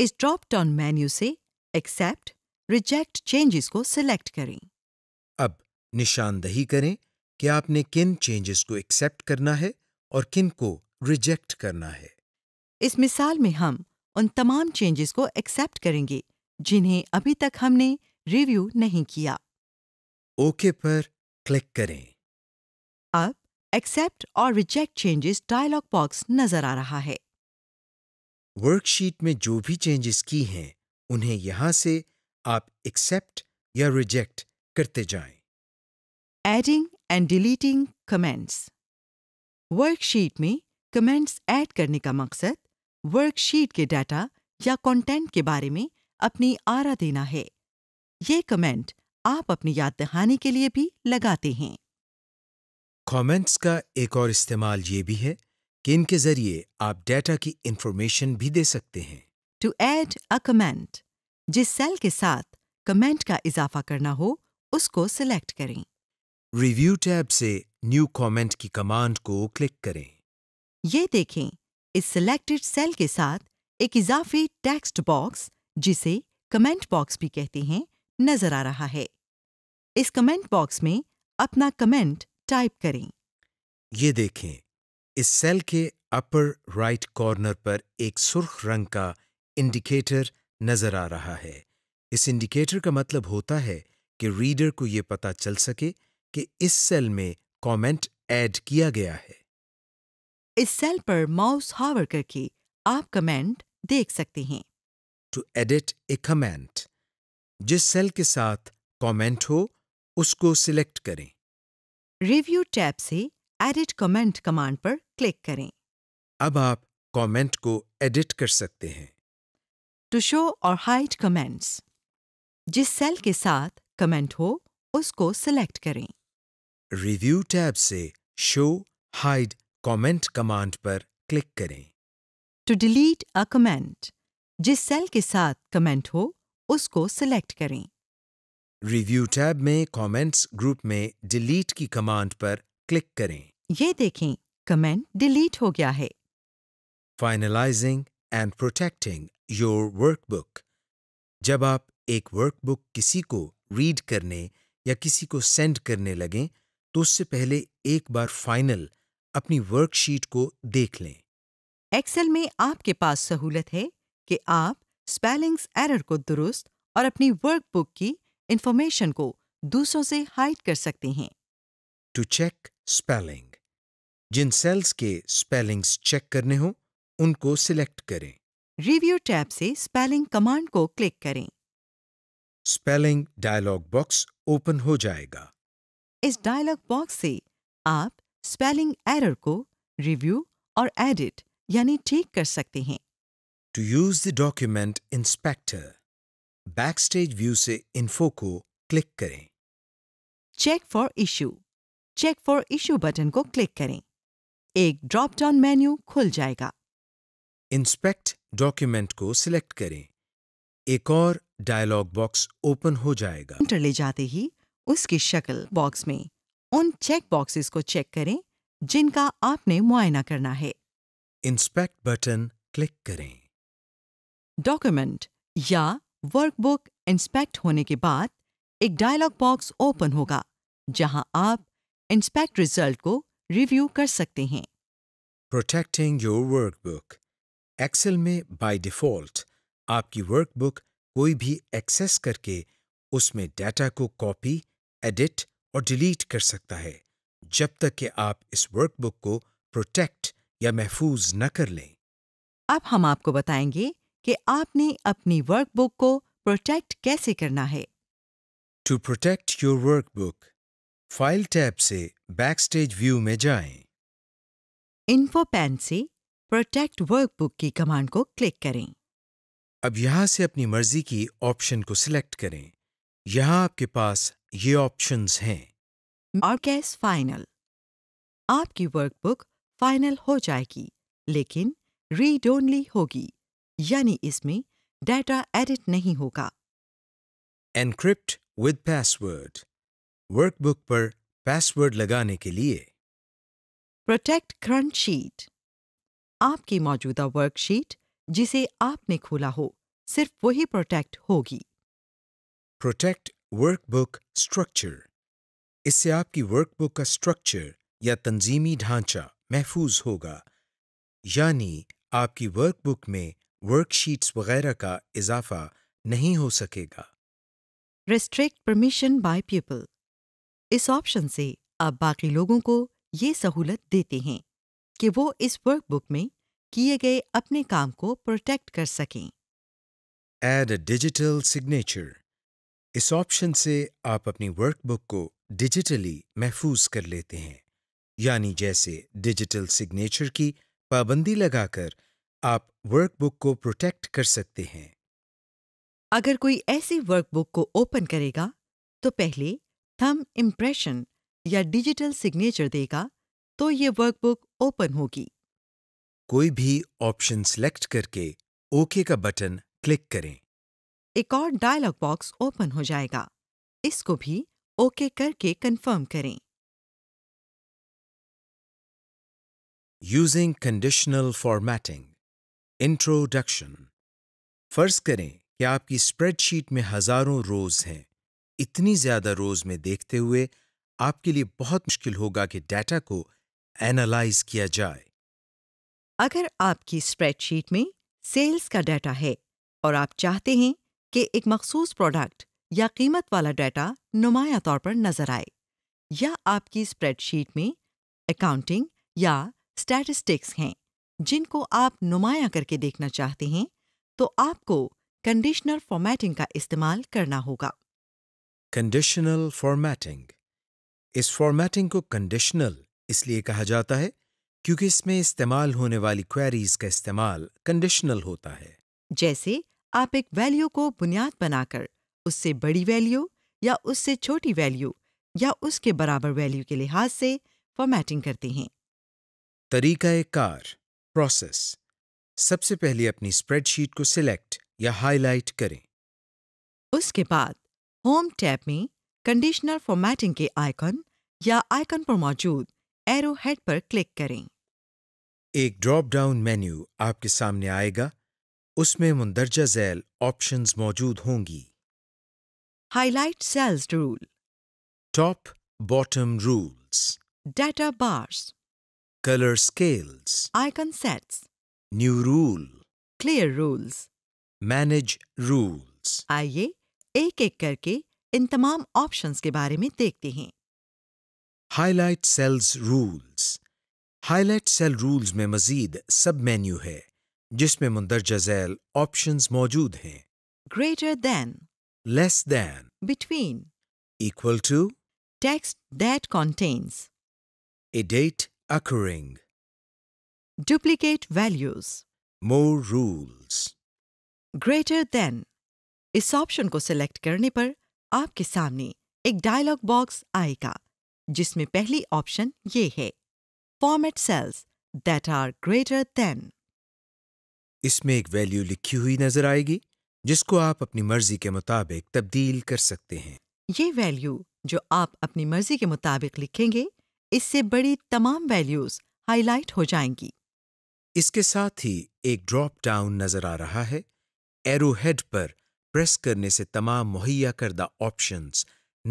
Speaker 3: इस ड्रॉप डाउन मेन्यू से एक्सेप्ट रिजेक्ट चेंजेस को सिलेक्ट करें अब
Speaker 1: निशानदही करें कि आपने किन चेंजेस को एक्सेप्ट करना है और किन को
Speaker 3: रिजेक्ट करना है इस मिसाल में हम उन तमाम चेंजेस को एक्सेप्ट करेंगे जिन्हें अभी तक हमने रिव्यू नहीं किया ओके okay पर क्लिक करें एक्सेप्ट और रिजेक्ट चेंजेस डायलॉग बॉक्स नजर आ रहा है
Speaker 1: वर्कशीट में जो भी चेंजेस की हैं उन्हें यहां से आप एक्सेप्ट या रिजेक्ट करते जाएं।
Speaker 3: Adding and deleting comments worksheet में कमेंट्स ऐड करने का मकसद वर्कशीट के डाटा या कंटेंट के बारे में अपनी आरा देना है ये कमेंट आप अपनी याद दहानी के लिए भी लगाते हैं
Speaker 1: कमेंट्स का एक और इस्तेमाल ये भी है कि इनके जरिए आप डेटा की इंफॉर्मेशन भी दे सकते हैं टू
Speaker 3: एड अ कमेंट जिस सेल के साथ कमेंट का इजाफा करना हो उसको सिलेक्ट करें
Speaker 1: रिव्यू टैब से न्यू कमेंट की कमांड को क्लिक करें
Speaker 3: ये देखें इस सिलेक्टेड सेल के साथ एक इजाफी टेक्स्ट बॉक्स जिसे कमेंट बॉक्स भी कहते हैं नजर आ रहा है इस कमेंट बॉक्स में अपना कमेंट टाइप करें ये देखें इस सेल
Speaker 1: के अपर राइट कॉर्नर पर एक सुर्ख रंग का इंडिकेटर नजर आ रहा है इस इंडिकेटर का मतलब होता है कि रीडर को ये पता चल सके
Speaker 3: कि इस सेल में कमेंट ऐड किया गया है इस सेल पर माउस हावर करके आप कमेंट देख सकते हैं टू
Speaker 1: एडिट ए कमेंट जिस सेल के साथ कमेंट हो उसको सिलेक्ट करें
Speaker 3: रिव्यू टैब से एडिट कमेंट कमांड पर क्लिक करें अब आप
Speaker 1: कमेंट को एडिट कर सकते हैं
Speaker 3: टू शो और हाइड कमेंट्स जिस सेल के साथ कमेंट हो उसको सिलेक्ट करें
Speaker 1: रिव्यू टैब से शो हाइड कमेंट कमांड पर क्लिक करें
Speaker 3: टू डिलीट अ कमेंट जिस सेल के साथ कमेंट हो उसको सिलेक्ट करें
Speaker 1: रिव्यू टैब में कमेंट्स ग्रुप में डिलीट की कमांड पर क्लिक करें
Speaker 3: ये देखें कमेंट डिलीट हो
Speaker 1: गया है finalising and protecting your workbook जब आप एक वर्कबुक किसी को रीड करने या किसी को सेंड करने लगें तो उससे पहले एक बार फाइनल अपनी वर्कशीट को देख लें
Speaker 3: एक्सेल में आपके पास सहूलत है कि आप स्पेलिंग्स एरर को दुरुस्त और अपनी वर्कबुक की इंफॉर्मेशन को दूसरों से हाइड कर सकते हैं
Speaker 1: टू चेक स्पेलिंग जिन सेल्स के स्पेलिंग्स चेक करने हो उनको सिलेक्ट करें रिव्यू टैब से स्पेलिंग कमांड को क्लिक करें स्पेलिंग डायलॉग बॉक्स ओपन हो जाएगा
Speaker 3: इस डायलॉग बॉक्स से आप स्पेलिंग एरर को रिव्यू और एडिट यानी ठीक कर सकते हैं to use the document inspector backstage view से इन्फो को क्लिक करें check for issue check for issue button को क्लिक करें एक ड्रॉप डाउन मेन्यू खुल जाएगा इंस्पेक्ट डॉक्यूमेंट को सिलेक्ट
Speaker 1: करें एक और डायलॉग बॉक्स ओपन हो जाएगा
Speaker 3: इंटर ले जाते ही उसकी शक्ल बॉक्स में उन चेक बॉक्सेस को चेक करें जिनका आपने मुआयना करना है
Speaker 1: इंस्पेक्ट बटन क्लिक करें
Speaker 3: डॉक्यूमेंट या वर्कबुक इंस्पेक्ट होने के बाद एक डायलॉग बॉक्स ओपन होगा जहां आप इंस्पेक्ट रिजल्ट को रिव्यू कर सकते हैं
Speaker 1: प्रोटेक्टिंग योर वर्कबुक एक्सेल में बाय डिफॉल्ट आपकी वर्कबुक कोई भी एक्सेस करके उसमें डाटा को कॉपी एडिट और डिलीट कर सकता है जब तक कि आप इस वर्कबुक को प्रोटेक्ट या
Speaker 3: महफूज न कर लें अब हम आपको बताएंगे कि आपने अपनी वर्कबुक को प्रोटेक्ट कैसे करना है
Speaker 1: to protect your workbook
Speaker 3: file tab से बैकस्टेज व्यू में जाएं। इन्फो पैन से प्रोटेक्ट वर्कबुक की कमांड को क्लिक करें अब यहां से अपनी
Speaker 1: मर्जी की ऑप्शन को सिलेक्ट करें यहां आपके पास ये ऑप्शंस हैं
Speaker 3: और कैस फाइनल आपकी वर्कबुक फाइनल हो जाएगी लेकिन रीड ओनली होगी यानी इसमें डाटा एडिट नहीं होगा एनक्रिप्ट विद पासवर्ड वर्कबुक
Speaker 1: पर पासवर्ड लगाने के लिए
Speaker 3: प्रोटेक्ट क्रंट शीट आपकी मौजूदा वर्कशीट जिसे आपने खोला हो सिर्फ वही प्रोटेक्ट होगी प्रोटेक्ट वर्कबुक स्ट्रक्चर
Speaker 1: इससे आपकी वर्कबुक का स्ट्रक्चर या तंजीमी ढांचा महफूज होगा यानी आपकी वर्कबुक में वर्कशीट्स वगैरह का इजाफा
Speaker 3: नहीं हो सकेगा रिस्ट्रिक्ट परमिशन बाय पीपल इस ऑप्शन से आप बाकी लोगों को ये सहूलत देते हैं कि वो इस वर्कबुक में किए गए अपने काम को प्रोटेक्ट कर सकें एड
Speaker 1: अ डिजिटल सिग्नेचर इस ऑप्शन से आप अपनी वर्कबुक को डिजिटली महफूज कर लेते हैं यानी जैसे डिजिटल सिग्नेचर की पाबंदी लगाकर आप वर्कबुक को प्रोटेक्ट कर सकते हैं
Speaker 3: अगर कोई ऐसी वर्कबुक को ओपन करेगा तो पहले थम इम्प्रेशन या डिजिटल सिग्नेचर देगा तो ये वर्कबुक ओपन होगी
Speaker 1: कोई भी ऑप्शन सिलेक्ट करके ओके का बटन क्लिक करें
Speaker 3: एक और डायलॉग बॉक्स ओपन हो जाएगा इसको भी ओके करके कंफर्म करें
Speaker 1: using conditional formatting. इंट्रोडक्शन फ़र्ज़ करें कि आपकी स्प्रेडशीट में हज़ारों रोज़ हैं इतनी ज़्यादा रोज़ में देखते हुए आपके लिए बहुत मुश्किल होगा कि डाटा को एनालाइज किया जाए
Speaker 3: अगर आपकी स्प्रेडशीट में सेल्स का डाटा है और आप चाहते हैं कि एक मखसूस प्रोडक्ट या कीमत वाला डाटा नुमाया तौर पर नजर आए या आपकी स्प्रेडशीट में अकाउंटिंग या स्टैटिस्टिक्स हैं जिनको आप नुमाया करके देखना चाहते हैं तो आपको कंडीशनर फॉर्मेटिंग का इस्तेमाल करना होगा कंडीशनल फॉर्मेटिंग
Speaker 1: इस फॉर्मेटिंग को कंडीशनल इसलिए कहा जाता है क्योंकि इसमें इस्तेमाल होने वाली क्वेरीज का इस्तेमाल कंडीशनल होता है
Speaker 3: जैसे आप एक वैल्यू को बुनियाद बनाकर उससे बड़ी वैल्यू या उससे छोटी वैल्यू या उसके बराबर वैल्यू के लिहाज से फॉर्मेटिंग करते हैं
Speaker 1: तरीका कार प्रोसेस सबसे पहले अपनी स्प्रेडशीट को सिलेक्ट या हाईलाइट करें
Speaker 3: उसके बाद होम टैब में कंडीशनर फॉर्मेटिंग के आइकन या आइकन पर मौजूद एरो हेड पर क्लिक करें एक
Speaker 1: ड्रॉप डाउन मेन्यू आपके सामने आएगा उसमें मुंदरजा जैल ऑप्शंस मौजूद होंगी highlight cells rule top bottom rules data bars color scales, icon
Speaker 3: sets, new rule, clear rules, manage rules. आइए एक एक करके इन तमाम ऑप्शंस के बारे में देखते हैं
Speaker 1: highlight cells rules highlight cell rules में मजीद सब मेन्यू है जिसमें मुंदरजा जैल ऑप्शन मौजूद हैं
Speaker 3: greater than less than between equal to text that contains a date occurring. Duplicate values. More rules. Greater than. इस ऑप्शन को सिलेक्ट करने पर आपके सामने एक डायलॉग बॉक्स आएगा जिसमें पहली ऑप्शन ये है format cells that are greater than
Speaker 1: इसमें एक वैल्यू लिखी हुई नजर आएगी जिसको आप अपनी मर्जी के मुताबिक तब्दील कर सकते हैं
Speaker 3: ये वैल्यू जो आप अपनी मर्जी के मुताबिक लिखेंगे इससे बड़ी तमाम वैल्यूज हाईलाइट हो जाएंगी
Speaker 1: इसके साथ ही एक ड्रॉप डाउन नजर आ रहा है एरोहेड पर प्रेस करने से तमाम मुहैया करदा ऑप्शंस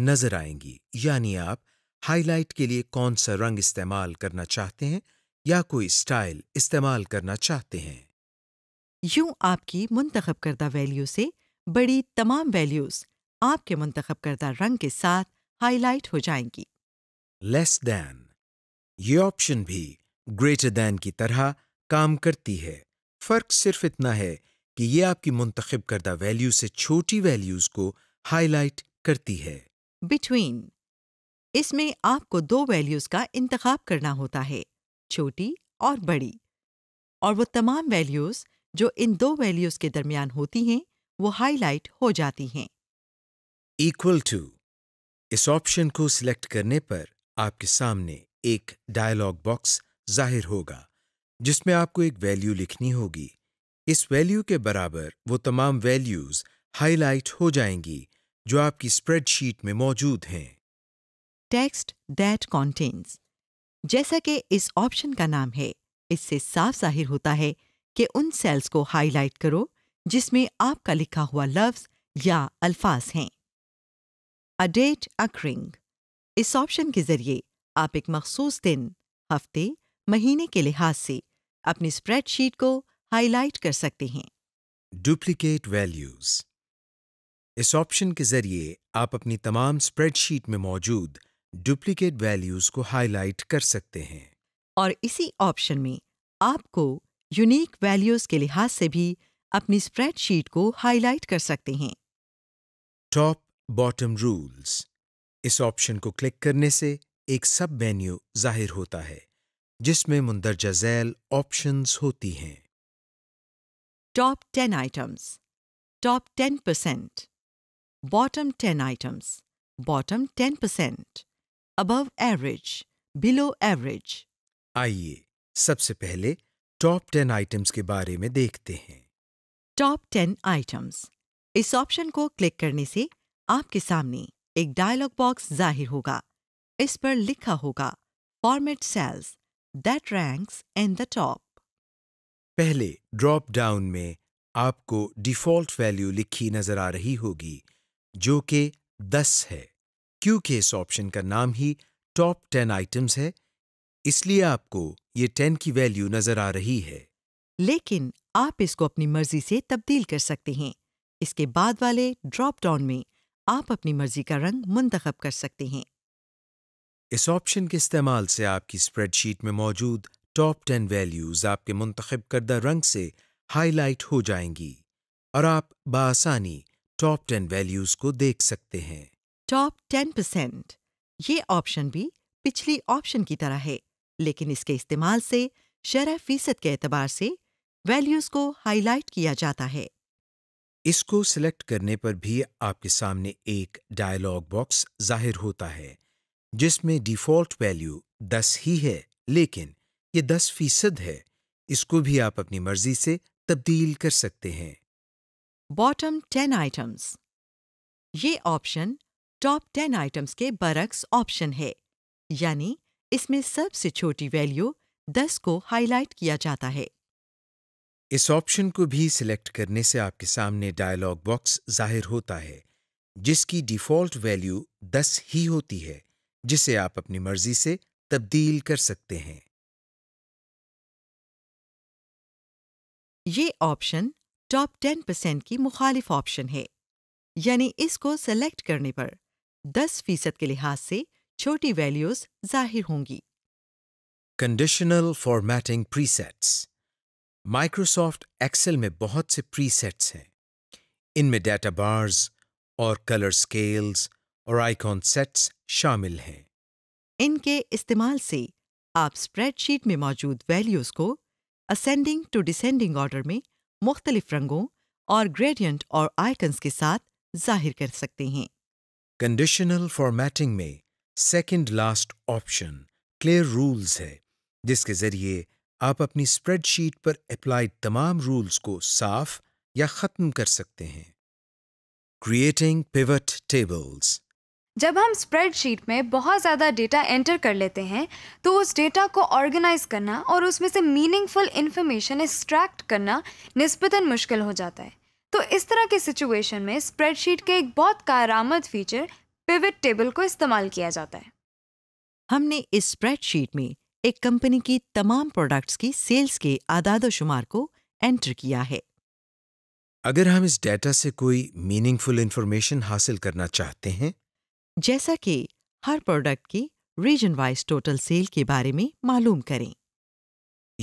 Speaker 1: नजर आएंगी यानी आप हाईलाइट के लिए कौन सा रंग इस्तेमाल करना चाहते हैं या कोई स्टाइल
Speaker 3: इस्तेमाल करना चाहते हैं यूं आपकी मुंतखब करदा वैल्यू से बड़ी तमाम वैल्यूज आपके मुंतखब करदा रंग के साथ हाईलाइट हो जाएंगी
Speaker 1: लेस दैन ये ऑप्शन भी ग्रेटर दैन की तरह काम करती है फ़र्क सिर्फ इतना है कि ये आपकी मुंतखब करदा वैल्यू से छोटी वैल्यूज़ को हाईलाइट करती है
Speaker 3: बिटवीन इसमें आपको दो वैल्यूज़ का इंतखब करना होता है छोटी और बड़ी और वो तमाम वैल्यूज़ जो इन दो वैल्यूज़ के दरमियान होती हैं वो हाईलाइट हो जाती हैं
Speaker 1: इक्वल टू इस ऑप्शन को सिलेक्ट करने पर आपके सामने एक डायलॉग बॉक्स जाहिर होगा जिसमें आपको एक वैल्यू लिखनी होगी इस वैल्यू के बराबर वो तमाम वैल्यूज
Speaker 3: हाईलाइट हो जाएंगी जो आपकी स्प्रेडशीट में मौजूद हैं टेक्स्ट दैट कॉन्टेन्स जैसा कि इस ऑप्शन का नाम है इससे साफ जाहिर होता है कि उन सेल्स को हाईलाइट करो जिसमें आपका लिखा हुआ लफ्ज या अल्फाज हैं अ डेट अक्रिंग इस ऑप्शन के जरिए आप एक मखसूस दिन हफ्ते महीने के लिहाज से अपनी स्प्रेडशीट को हाईलाइट कर सकते हैं
Speaker 1: डुप्लीकेट वैल्यूज इस ऑप्शन के जरिए आप अपनी तमाम स्प्रेडशीट में मौजूद
Speaker 3: डुप्लीकेट वैल्यूज को हाईलाइट कर सकते हैं और इसी ऑप्शन में आपको यूनिक वैल्यूज के लिहाज से भी अपनी स्प्रेडशीट को हाईलाइट कर सकते हैं
Speaker 1: टॉप बॉटम रूल्स इस ऑप्शन को क्लिक करने से एक सब मेन्यू जाहिर होता है जिसमें मुंदरजा जैल ऑप्शन
Speaker 3: होती हैं top ten items top ten percent bottom ten items bottom ten percent above average below average
Speaker 1: आइए सबसे पहले टॉप टेन आइटम्स के बारे में देखते हैं
Speaker 3: टॉप टेन आइटम्स इस ऑप्शन को क्लिक करने से आपके सामने एक डायलॉग बॉक्स जाहिर होगा इस पर लिखा होगा format cells that ranks in the top
Speaker 1: पहले ड्रॉप डाउन में आपको डिफ़ॉल्ट वैल्यू लिखी नज़र आ रही होगी जो कि 10 है क्योंकि इस ऑप्शन का नाम ही टॉप 10 आइटम्स है इसलिए आपको ये 10 की वैल्यू नज़र आ रही
Speaker 3: है लेकिन आप इसको अपनी मर्जी से तब्दील कर सकते हैं इसके बाद वाले ड्रॉप डाउन में आप अपनी मर्जी का रंग मुंतखब कर सकते हैं
Speaker 1: इस ऑप्शन के इस्तेमाल से आपकी स्प्रेडशीट में मौजूद टॉप टेन वैल्यूज आपके मुंतखब करदा रंग से हाईलाइट हो जाएंगी और आप बासानी टॉप टेन वैल्यूज को देख सकते हैं
Speaker 3: टॉप टेन परसेंट ये ऑप्शन भी पिछली ऑप्शन की तरह है लेकिन इसके इस्तेमाल से शरह फीसद के एतबार से वैल्यूज को हाईलाइट किया जाता है इसको सिलेक्ट
Speaker 1: करने पर भी आपके सामने एक डायलॉग बॉक्स जाहिर होता है जिसमें डिफ़ॉल्ट वैल्यू 10 ही है लेकिन ये 10 फीसद है इसको भी आप अपनी मर्जी से तब्दील कर सकते हैं
Speaker 3: बॉटम 10 आइटम्स ये ऑप्शन टॉप 10 आइटम्स के बरक्स ऑप्शन है यानी इसमें सबसे छोटी वैल्यू 10 को हाईलाइट किया जाता है
Speaker 1: इस ऑप्शन को भी सिलेक्ट करने से आपके सामने डायलॉग बॉक्स जाहिर होता है जिसकी डिफ़ॉल्ट वैल्यू 10 ही होती है जिसे आप अपनी मर्जी से तब्दील कर सकते हैं
Speaker 3: ये ऑप्शन टॉप 10 परसेंट की मुखालिफ ऑप्शन है यानी इसको सेलेक्ट करने पर 10 फीसद के लिहाज से छोटी वैल्यूज जाहिर होंगी
Speaker 1: conditional formatting presets Microsoft Excel में बहुत से प्रीसेट्स हैं इनमें डाटा बार्स और कलर स्केल्स और आइकॉन सेट्स शामिल हैं
Speaker 3: इनके इस्तेमाल से आप स्प्रेडशीट में मौजूद वैल्यूज़ को असेंडिंग टू डिसेंडिंग ऑर्डर में मुख्तलिफ रंगों और ग्रेडियंट और आइकन्स के साथ जाहिर कर सकते हैं कंडीशनल फॉर्मेटिंग में second
Speaker 1: last option clear rules है जिसके जरिए आप अपनी स्प्रेडशीट पर अप्लाई तमाम रूल्स को साफ या खत्म कर सकते हैं क्रिएटिंग पिवट टेबल्स
Speaker 2: जब हम स्प्रेडशीट में बहुत ज़्यादा डेटा एंटर कर लेते हैं तो उस डेटा को ऑर्गेनाइज करना और उसमें से मीनिंगफुल इंफॉर्मेशन एक्सट्रैक्ट करना निस्पतन मुश्किल हो जाता है तो इस तरह के सिचुएशन में स्प्रेडशीट के एक बहुत कारामद फीचर पिवट टेबल को इस्तेमाल किया जाता है
Speaker 3: हमने इस स्प्रेडशीट में एक कंपनी की तमाम प्रोडक्ट्स की सेल्स के आदादोशुमार को एंटर किया है
Speaker 1: अगर हम इस डेटा से कोई मीनिंगफुल इंफॉर्मेशन हासिल करना चाहते हैं
Speaker 3: जैसा कि हर प्रोडक्ट की रीजन वाइज टोटल सेल के बारे में मालूम करें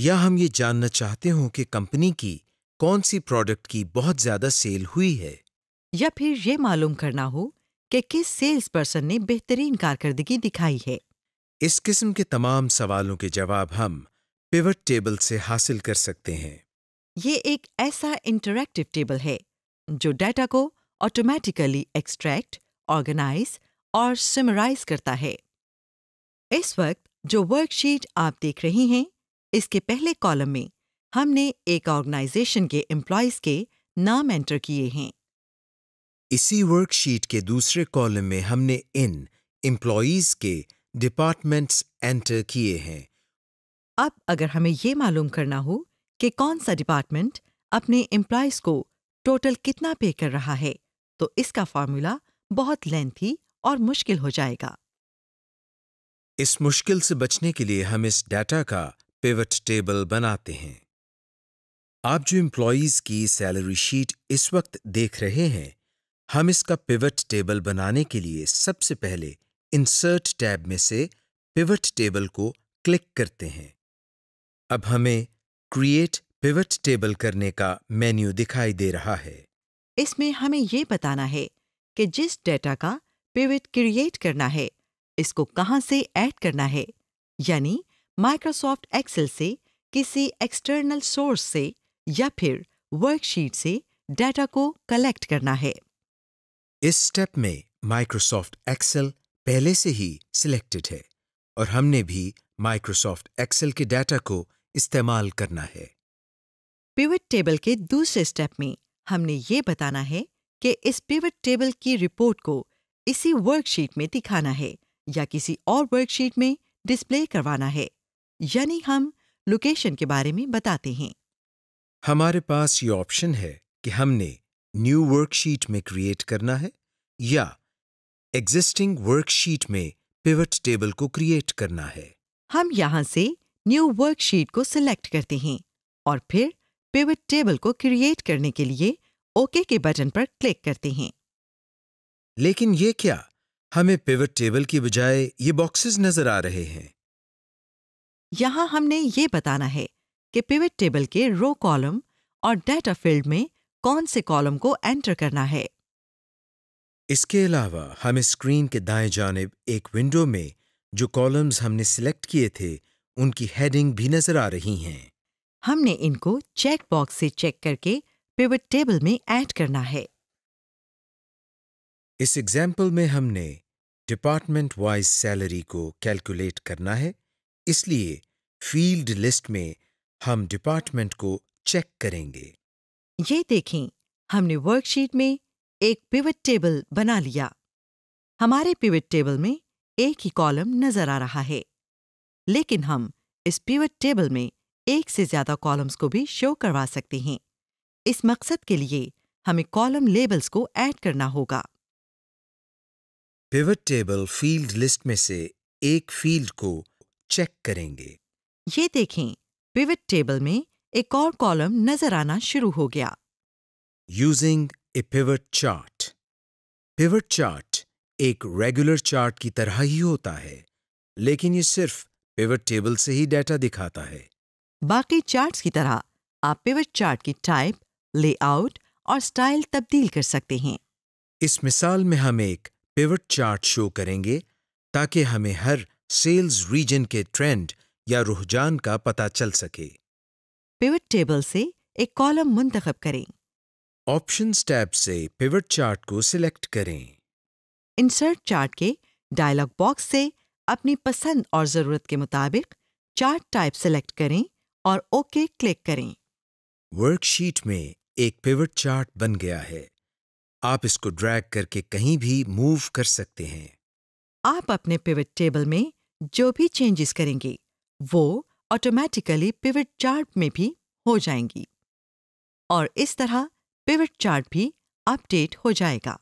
Speaker 3: या हम ये जानना
Speaker 1: चाहते हो कि कंपनी की कौन सी प्रोडक्ट की बहुत ज्यादा सेल हुई है
Speaker 3: या फिर ये मालूम करना हो कि किस सेल्स पर्सन ने बेहतरीन कारकर्दगी दिखाई है
Speaker 1: इस किस्म के तमाम सवालों के जवाब हम पिवट टेबल से हासिल कर सकते हैं
Speaker 3: ये एक ऐसा इंटरैक्टिव टेबल है जो डाटा को ऑटोमेटिकली एक्सट्रैक्ट ऑर्गेनाइज और सिमराइज करता है इस वक्त जो वर्कशीट आप देख रही हैं इसके पहले कॉलम में हमने एक ऑर्गेनाइजेशन के एम्प्लॉयज के नाम एंटर किए हैं
Speaker 1: इसी वर्कशीट के दूसरे कॉलम में हमने इन एम्प्लॉयज के डिपार्टमेंट्स एंटर किए हैं
Speaker 3: अब अगर हमें ये मालूम करना हो कि कौन सा डिपार्टमेंट अपने एम्प्लॉयज़ को टोटल कितना पे कर रहा है तो इसका फॉर्मूला बहुत लेंथी और मुश्किल हो जाएगा
Speaker 1: इस मुश्किल से बचने के लिए हम इस डाटा का पिवट टेबल बनाते हैं आप जो एम्प्लॉयज़ की सैलरी शीट इस वक्त देख रहे हैं हम इसका पिवट टेबल बनाने के लिए सबसे पहले इंसर्ट टैब में से पिवट टेबल को क्लिक करते हैं अब हमें क्रिएट पिवट टेबल करने का मेन्यू दिखाई दे रहा है
Speaker 3: इसमें हमें ये बताना है कि जिस डेटा का पिवट क्रिएट करना है इसको कहाँ से ऐड करना है यानी माइक्रोसॉफ्ट एक्सेल से किसी एक्सटर्नल सोर्स से या फिर वर्कशीट से डेटा को कलेक्ट करना है
Speaker 1: इस स्टेप में माइक्रोसॉफ्ट एक्सेल पहले से ही सिलेक्टेड है और हमने भी माइक्रोसॉफ्ट एक्सेल के डाटा को इस्तेमाल करना है
Speaker 3: पिवट टेबल के दूसरे स्टेप में हमने ये बताना है कि इस पिवट टेबल की रिपोर्ट को इसी वर्कशीट में दिखाना है या किसी और वर्कशीट में डिस्प्ले करवाना है यानी हम लोकेशन के बारे में बताते हैं
Speaker 1: हमारे पास ये ऑप्शन है कि हमने न्यू वर्कशीट में क्रिएट करना है या एग्जिस्टिंग वर्कशीट में पिवट टेबल
Speaker 3: को क्रिएट करना है हम यहाँ से न्यू वर्कशीट को सिलेक्ट करते हैं और फिर पिवट टेबल को क्रिएट करने के लिए ओके के बटन पर क्लिक करते हैं लेकिन ये क्या हमें पिवट टेबल की बजाय ये बॉक्सेस नजर आ रहे हैं यहाँ हमने ये बताना है कि पिवट टेबल के रो कॉलम और डेटा फील्ड में कौन से कॉलम को एंटर करना है
Speaker 1: इसके अलावा हम स्क्रीन के दाएं जानब एक विंडो में जो कॉलम्स हमने सिलेक्ट किए थे उनकी हेडिंग भी नजर आ रही हैं
Speaker 3: हमने इनको चेक बॉक्स से चेक करके पिवट टेबल में ऐड करना है
Speaker 1: इस एग्जाम्पल में हमने डिपार्टमेंट वाइज सैलरी को कैलकुलेट करना है इसलिए फील्ड लिस्ट में हम डिपार्टमेंट को
Speaker 3: चेक करेंगे ये देखें हमने वर्कशीट में एक पिवट टेबल बना लिया हमारे पिवट टेबल में एक ही कॉलम नजर आ रहा है लेकिन हम इस पिवट टेबल में एक से ज्यादा कॉलम्स को भी शो करवा सकते हैं इस मकसद के लिए हमें कॉलम लेबल्स को ऐड करना होगा
Speaker 1: पिवट टेबल फील्ड लिस्ट में से
Speaker 3: एक फील्ड को चेक करेंगे ये देखें पिवट टेबल में एक और कॉलम नजर आना शुरू हो गया
Speaker 1: using a
Speaker 3: pivot chart
Speaker 1: pivot chart एक रेगुलर चार्ट की तरह ही होता है
Speaker 3: लेकिन ये सिर्फ पिवट टेबल से ही डाटा दिखाता है बाकी चार्ट्स की तरह आप पिवट चार्ट की टाइप लेआउट और स्टाइल तब्दील कर सकते हैं
Speaker 1: इस मिसाल में हम एक पिवट चार्ट शो करेंगे ताकि हमें हर सेल्स रीजन के ट्रेंड या रुझान का पता चल सके पिवट
Speaker 3: टेबल से एक कॉलम मुंतखब करें
Speaker 1: ऑप्शन टैब से पिवट
Speaker 3: चार्ट को सिलेक्ट करें इंसर्ट चार्ट के डायलॉग बॉक्स से अपनी पसंद और ज़रूरत के मुताबिक चार्ट टाइप सिलेक्ट करें और ओके क्लिक करें
Speaker 1: वर्कशीट में एक पिवट चार्ट बन गया है आप इसको ड्रैग करके कहीं भी मूव कर सकते हैं
Speaker 3: आप अपने पिवट टेबल में जो भी चेंजेस करेंगे वो ऑटोमेटिकली पिवट चार्ट में भी हो जाएंगी और इस तरह पिवट चार्ट भी अपडेट हो जाएगा